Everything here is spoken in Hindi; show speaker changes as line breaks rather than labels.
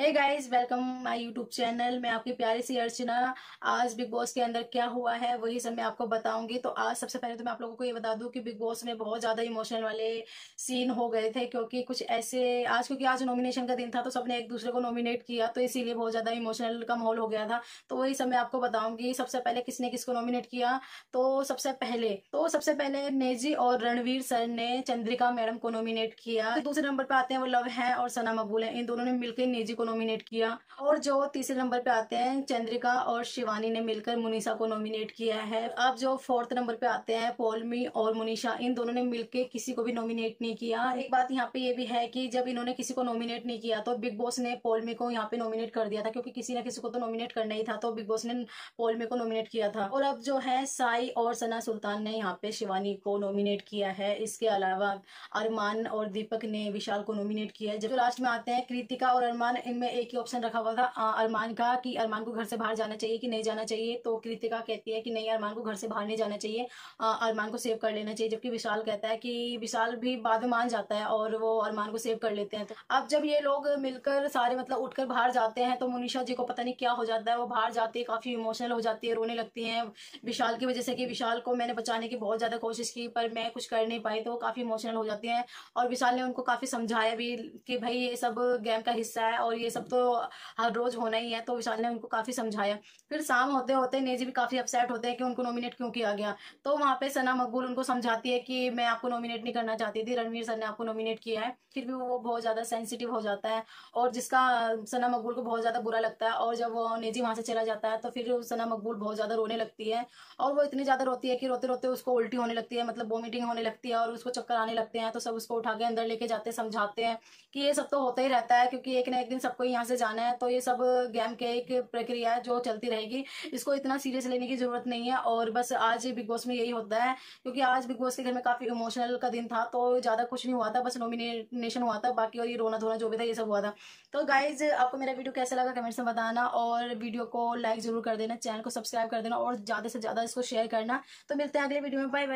hey guys welcome my YouTube channel मैं आपकी प्यारी सी अर्चना आज बिग बॉस के अंदर क्या हुआ है वही सब मैं आपको बताऊंगी तो आज सबसे पहले तो मैं आप लोगों को ये बता दूं कि बिग बॉस में बहुत ज़्यादा इमोशनल वाले सीन हो गए थे क्योंकि कुछ ऐसे आज क्योंकि आज नॉमिनेशन का दिन था तो सबने एक दूसरे को नॉमिनेट किया तो इसीलिए बहुत ज़्यादा इमोशनल का माहौल हो गया था तो वही सब मैं आपको बताऊंगी सबसे पहले किसने किसको नॉमिनेट किया तो सबसे पहले तो सबसे पहले नेजी और रणवीर सर ने चंद्रिका मैडम को नॉमिनेट किया तो दूसरे नंबर पर आते हैं वो लव है और सना मकबूल है इन दोनों ने मिलकर नेजी को नॉमिनेट किया और जो तीसरे नंबर पे आते हैं चंद्रिका और शिवानी ने मिलकर मुनीषा को नॉमिनेट किया है अब जो फोर्थ नंबर पे आते हैं पोलमी और मुनीषा इन दोनों ने मिलकर किसी को भी नॉमिनेट नहीं किया एक बात यहाँ पे ये भी है कि जब इन्होंने किसी को नॉमिनेट नहीं किया तो बिग बॉस ने पोलमी को यहाँ पे नॉमिनेट कर दिया था क्योंकि किसी ना किसी को तो नॉमिनेट करना ही था तो बिग बॉस ने पोलमी को नॉमिनेट किया था और अब जो है साई और सना सुल्तान ने यहाँ पे शिवानी को नॉमिनेट किया है इसके अलावा अरमान और दीपक ने विशाल को नॉमिनेट किया है जब लास्ट में आते हैं कृतिका और अरमान इन दिन में एक ही ऑप्शन रखा हुआ था अरमान का कि अरमान को घर से बाहर जाना चाहिए कि नहीं जाना चाहिए तो कृतिका कहती है कि नहीं अरमान को घर से बाहर नहीं जाना चाहिए अरमान को सेव कर लेना चाहिए जबकि विशाल कहता है कि विशाल भी बाद में मान जाता है और वो अरमान को सेव कर लेते हैं तो अब जब ये लोग मिलकर सारे मतलब उठकर बाहर जाते हैं तो मुनिषा जी को पता नहीं क्या हो जाता है वो बाहर जाती है काफी इमोशनल हो जाती है रोने लगती है विशाल की वजह से कि विशाल को मैंने बचाने की बहुत ज्यादा कोशिश की पर मैं कुछ कर नहीं पाई तो वो काफी इमोशनल हो जाती है और विशाल ने उनको काफी समझाया भी कि भाई ये सब गेम का हिस्सा है और ये ये सब तो हर रोज होना ही है तो विशाल ने उनको काफ़ी समझाया फिर शाम होते होते नेजी भी काफ़ी अपसेट होते हैं कि उनको नॉमिनेट क्यों किया गया तो वहाँ पे सना मकबूल उनको समझाती है कि मैं आपको नॉमिनेट नहीं करना चाहती थी रणवीर सर ने आपको नॉमिनेट किया है फिर भी वो बहुत ज़्यादा सेंसिटिव हो जाता है और जिसका सना मकबूल को बहुत ज़्यादा बुरा लगता है और जब वो नेजी वहाँ से चला जाता है तो फिर सना मकबूल बहुत ज़्यादा रोने लगती है और वो इतनी ज़्यादा रोती है कि रोते रोते उसको उल्टी होने लगती है मतलब वोमिटिंग होने लगती है और उसको चक्कर आने लगते हैं तो सब उसको उठा के अंदर लेके जाते समझाते हैं कि ये सब तो होता ही रहता है क्योंकि एक ना एक दिन सब आपको यहाँ से जाना है तो ये सब गेम के एक प्रक्रिया है जो चलती रहेगी इसको इतना सीरियस लेने की जरूरत नहीं है और बस आज बिग बॉस में यही होता है क्योंकि आज बिग बॉस के घर में काफी इमोशनल का दिन था तो ज्यादा कुछ नहीं हुआ था बस नॉमिनेशन हुआ था बाकी और ये रोना धोना जो भी था ये सब हुआ था तो गाइज आपको मेरा वीडियो कैसा लगा कमेंट्स में बताना और वीडियो को लाइक जरूर कर देना चैनल को सब्सक्राइब कर देना और ज्यादा से ज्यादा इसको शेयर करना तो मिलते हैं अगले वीडियो में बाय बाय